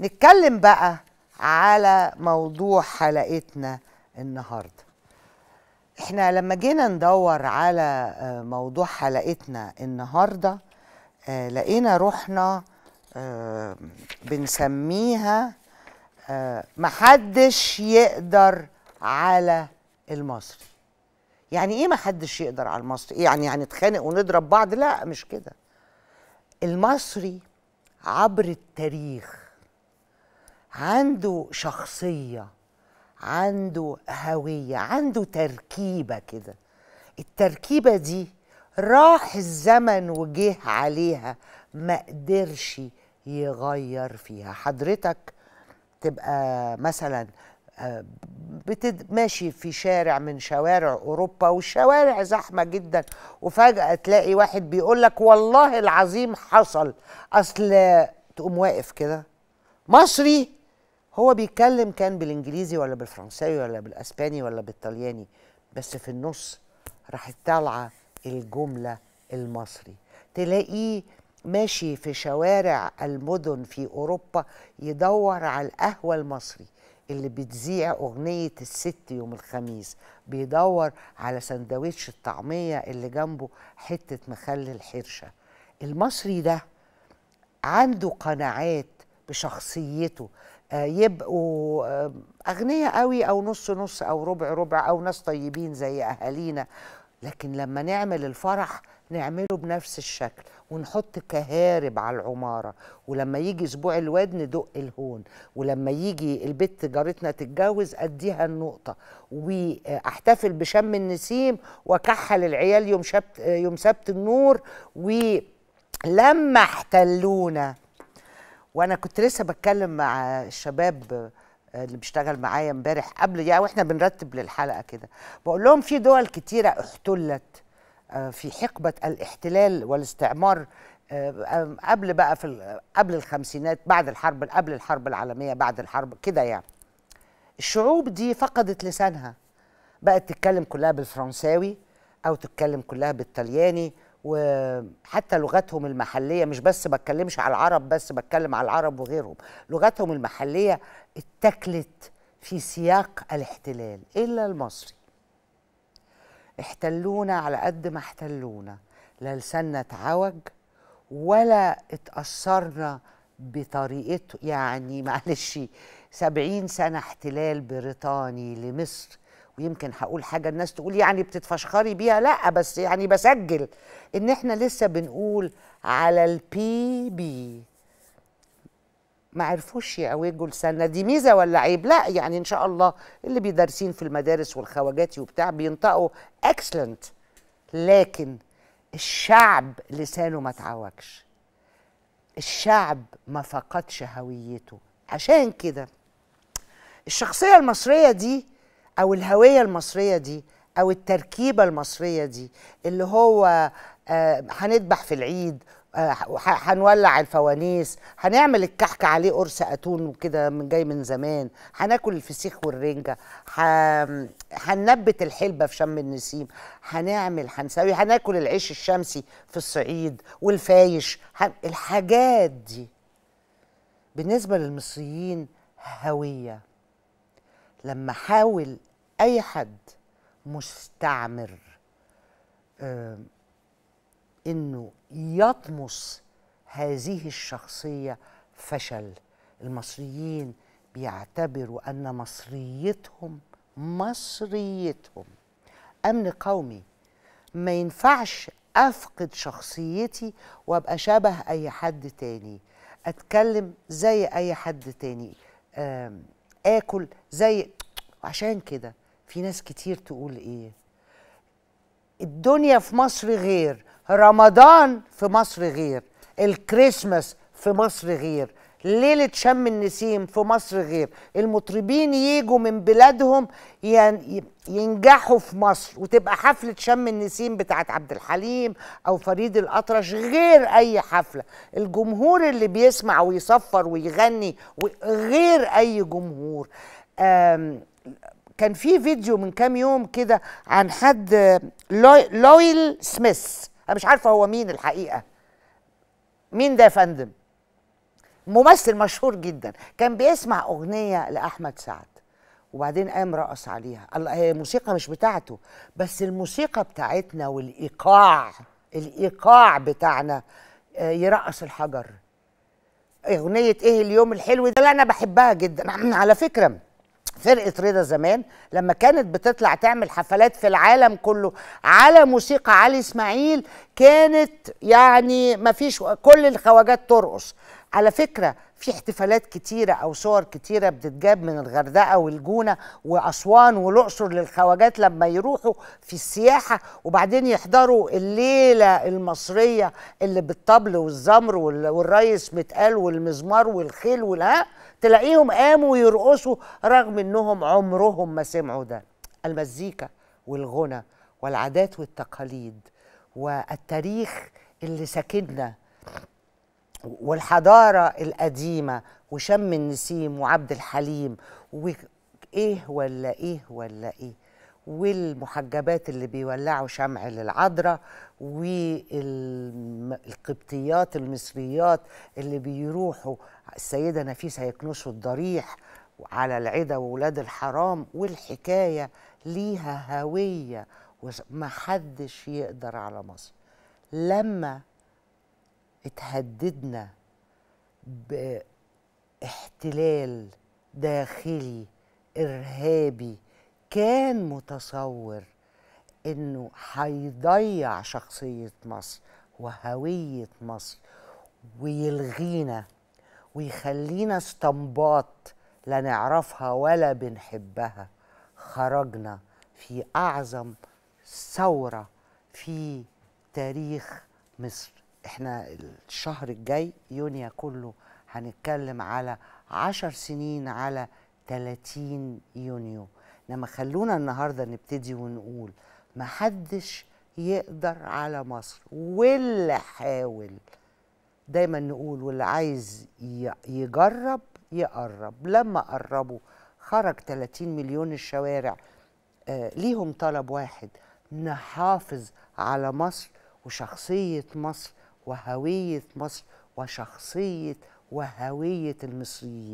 نتكلم بقى على موضوع حلقتنا النهارده احنا لما جينا ندور على آه، موضوع حلقتنا النهارده آه، لقينا روحنا آه، بنسميها محدش يقدر على المصري يعني ايه محدش يقدر على المصري يعني يعني نتخانق ونضرب بعض لا مش كده المصري عبر التاريخ عنده شخصية عنده هوية عنده تركيبة كده التركيبة دي راح الزمن وجه عليها ما قدرش يغير فيها حضرتك تبقى مثلا آه، بتد... ماشي في شارع من شوارع اوروبا والشوارع زحمه جدا وفجاه تلاقي واحد بيقول لك والله العظيم حصل اصل تقوم واقف كده مصري هو بيتكلم كان بالانجليزي ولا بالفرنساوي ولا بالاسباني ولا بالطلياني بس في النص راحت طالعه الجمله المصري تلاقيه ماشي في شوارع المدن في اوروبا يدور على القهوه المصري اللي بتذيع اغنيه الست يوم الخميس بيدور على سندوتش الطعميه اللي جنبه حته مخلي الحرشه المصري ده عنده قناعات بشخصيته يبقوا آه، أغنياء قوي أو نص نص أو ربع ربع أو ناس طيبين زي أهالينا لكن لما نعمل الفرح نعمله بنفس الشكل ونحط كهارب على العمارة ولما يجي أسبوع الواد ندق الهون ولما يجي البت جارتنا تتجوز أديها النقطة وأحتفل بشم النسيم وأكحل العيال يوم, يوم سبت النور ولما احتلونا وانا كنت لسه بتكلم مع الشباب اللي بيشتغل معايا امبارح قبل يعني واحنا بنرتب للحلقه كده بقول لهم في دول كتيره احتلت آه، في حقبه الاحتلال والاستعمار آه، قبل بقى في قبل الخمسينات بعد الحرب قبل الحرب العالميه بعد الحرب كده يعني الشعوب دي فقدت لسانها بقت تتكلم كلها بالفرنساوي او تتكلم كلها بالطلياني وحتى لغتهم المحليه مش بس بتكلمش على العرب بس بتكلم على العرب وغيرهم لغتهم المحليه اتكلت في سياق الاحتلال الا المصري احتلونا على قد ما احتلونا لا لساننا اتعوج ولا اتأثرنا بطريقته يعني معلش سبعين سنة احتلال بريطاني لمصر ويمكن هقول حاجه الناس تقول يعني بتتفشخري بيها لا بس يعني بسجل ان احنا لسه بنقول على البي بي ما عرفوش يعوجوا لساننا دي ميزه ولا عيب لا يعني ان شاء الله اللي بيدرسين في المدارس والخواجاتي وبتاع بينطقوا اكسلنت لكن الشعب لسانه ما تعوجش الشعب ما فقدش هويته عشان كده الشخصيه المصريه دي او الهويه المصريه دي او التركيبه المصريه دي اللي هو آه، هنذبح في العيد آه، هنولع الفوانيس هنعمل الكحك عليه قرص اتون وكده من جاي من زمان هناكل الفسيخ والرنجه هننبت الحلبه في شم النسيم هنعمل هنسوي هناكل العيش الشمسي في الصعيد والفايش الحاجات دي بالنسبه للمصريين هويه لما حاول أي حد مستعمر آه، إنه يطمس هذه الشخصية فشل المصريين بيعتبروا أن مصريتهم مصريتهم أمن قومي ما ينفعش أفقد شخصيتي وأبقى شبه أي حد تاني أتكلم زي أي حد تاني آكل زي وعشان كده في ناس كتير تقول ايه الدنيا في مصر غير رمضان في مصر غير الكريسماس في مصر غير ليلة شم النسيم في مصر غير المطربين ييجوا من بلادهم ينجحوا في مصر وتبقى حفلة شم النسيم بتاعت عبد الحليم أو فريد الأطرش غير أي حفلة الجمهور اللي بيسمع ويصفر ويغني غير أي جمهور كان في فيديو من كام يوم كده عن حد لويل سميث انا مش عارفه هو مين الحقيقه مين ده يا فندم ممثل مشهور جدا كان بيسمع اغنيه لاحمد سعد وبعدين قام رقص عليها الله هي موسيقى مش بتاعته بس الموسيقى بتاعتنا والايقاع الايقاع بتاعنا آه، يرقص الحجر اغنيه ايه اليوم الحلو ده اللي انا بحبها جدا على فكره فرقه رضا زمان لما كانت بتطلع تعمل حفلات في العالم كله على موسيقى علي اسماعيل كانت يعني ما فيش كل الخواجات ترقص على فكره في احتفالات كتيرة أو صور كتيرة بتتجاب من الغردقة والجونة وأسوان والأقصر للخواجات لما يروحوا في السياحة وبعدين يحضروا الليلة المصرية اللي بالطبل والزمر والريس متقال والمزمار والخيل والها تلاقيهم قاموا يرقصوا رغم انهم عمرهم ما سمعوا ده المزيكا والغنى والعادات والتقاليد والتاريخ اللي ساكننا والحضارة القديمة وشم النسيم وعبد الحليم وإيه ولا إيه ولا إيه والمحجبات اللي بيولعوا شمع للعذراء والقبطيات المصريات اللي بيروحوا السيدة نفيسة يكنسوا الضريح على العدا وولاد الحرام والحكاية ليها هوية ومحدش يقدر على مصر لما اتهددنا باحتلال داخلي إرهابي كان متصور إنه هيضيع شخصية مصر وهوية مصر ويلغينا ويخلينا استنباط لا نعرفها ولا بنحبها خرجنا في أعظم ثورة في تاريخ مصر احنا الشهر الجاي يونيو كله هنتكلم على عشر سنين على 30 يونيو لما خلونا النهارده نبتدي ونقول محدش يقدر على مصر واللي حاول دايما نقول واللي عايز يجرب يقرب لما قربوا خرج 30 مليون الشوارع آه، ليهم طلب واحد نحافظ على مصر وشخصية مصر وهوية مصر وشخصية وهوية المصريين